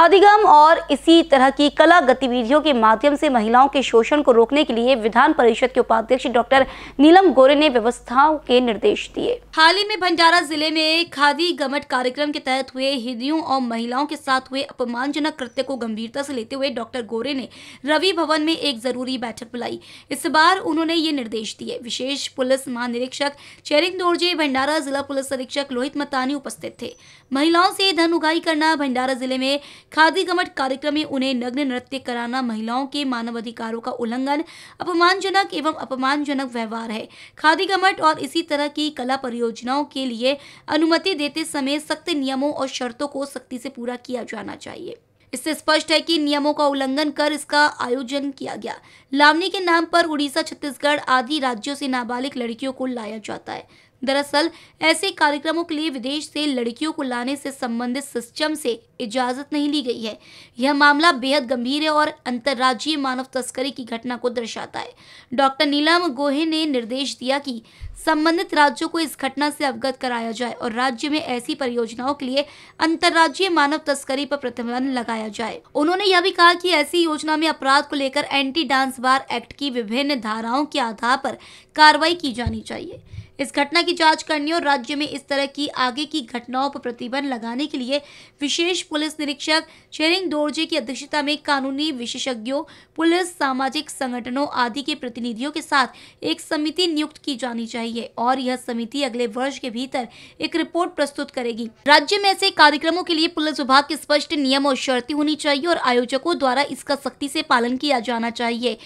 खादीगम और इसी तरह की कला गतिविधियों के माध्यम से महिलाओं के शोषण को रोकने के लिए विधान परिषद के उपाध्यक्ष डॉक्टर नीलम गोरे ने व्यवस्थाओं के निर्देश दिए हाल ही में भंडारा जिले में खादी गमट कार्यक्रम के तहत हुए हिंदियों और महिलाओं के साथ हुए अपमानजनक कृत्य को गंभीरता से लेते हुए डॉक्टर गोरे ने रवि भवन में एक जरूरी बैठक बुलाई इस बार उन्होंने ये निर्देश दिए विशेष पुलिस महानिरीक्षक चेरिंग दोर्जे भंडारा जिला पुलिस अधीक्षक लोहित मतानी उपस्थित थे महिलाओं से धन उगाही करना भंडारा जिले में खादी गमट कार्यक्रम में उन्हें नग्न नृत्य कराना महिलाओं के मानवाधिकारों का उल्लंघन अपमानजनक एवं अपमानजनक व्यवहार है खादी गमट और इसी तरह की कला परियोजनाओं के लिए अनुमति देते समय सख्त नियमों और शर्तों को सख्ती से पूरा किया जाना चाहिए इससे स्पष्ट है कि नियमों का उल्लंघन कर इसका आयोजन किया गया लावनी के नाम पर उड़ीसा छत्तीसगढ़ आदि राज्यों से नाबालिग लड़कियों को लाया जाता है दरअसल ऐसे कार्यक्रमों के लिए विदेश से लड़कियों को लाने से संबंधित सिस्टम से इजाजत नहीं ली गई है यह मामला बेहद गंभीर है और अंतर्राज्यीय मानव तस्करी की घटना को दर्शाता है डॉक्टर नीलम गोहे ने निर्देश दिया कि संबंधित राज्यों को इस घटना से अवगत कराया जाए और राज्य में ऐसी परियोजनाओं के लिए अंतर्राज्यीय मानव तस्करी पर प्रतिबंध लगाया जाए उन्होंने यह भी कहा कि ऐसी योजना में अपराध को लेकर एंटी डांस बार एक्ट की विभिन्न धाराओं के आधार पर कार्रवाई की जानी चाहिए इस घटना की जांच करने और राज्य में इस तरह की आगे की घटनाओं पर प्रतिबंध लगाने के लिए विशेष पुलिस निरीक्षक शेरिंग दोरजे की अध्यक्षता में कानूनी विशेषज्ञों पुलिस सामाजिक संगठनों आदि के प्रतिनिधियों के साथ एक समिति नियुक्त की जानी चाहिए और यह समिति अगले वर्ष के भीतर एक रिपोर्ट प्रस्तुत करेगी राज्य में ऐसे कार्यक्रमों के लिए पुलिस विभाग के स्पष्ट नियम और शर्ती होनी चाहिए और आयोजकों द्वारा इसका सख्ती से पालन किया जाना चाहिए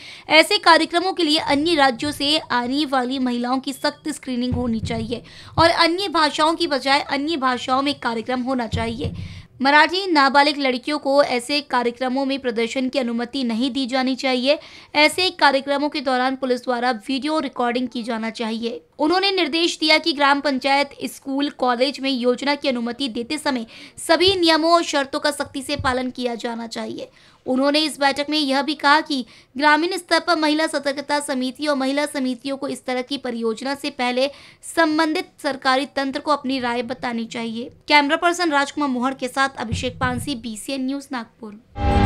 ऐसे कार्यक्रमों के लिए अन्य राज्यों से आने वाली महिलाओं की सख्त स्क्रीनिंग ट्रेनिंग होनी चाहिए और अन्य भाषाओं की बजाय अन्य भाषाओं में कार्यक्रम होना चाहिए मराठी नाबालिग लड़कियों को ऐसे कार्यक्रमों में प्रदर्शन की अनुमति नहीं दी जानी चाहिए ऐसे कार्यक्रमों के दौरान पुलिस द्वारा वीडियो रिकॉर्डिंग की जाना चाहिए उन्होंने निर्देश दिया कि ग्राम पंचायत स्कूल कॉलेज में योजना की अनुमति देते समय सभी नियमों और शर्तों का सख्ती से पालन किया जाना चाहिए उन्होंने इस बैठक में यह भी कहा कि ग्रामीण स्तर पर महिला सतर्कता समिति और महिला समितियों को इस तरह की परियोजना से पहले संबंधित सरकारी तंत्र को अपनी राय बतानी चाहिए कैमरा पर्सन राजकुमार मोहर के साथ अभिषेक पांसी बी न्यूज नागपुर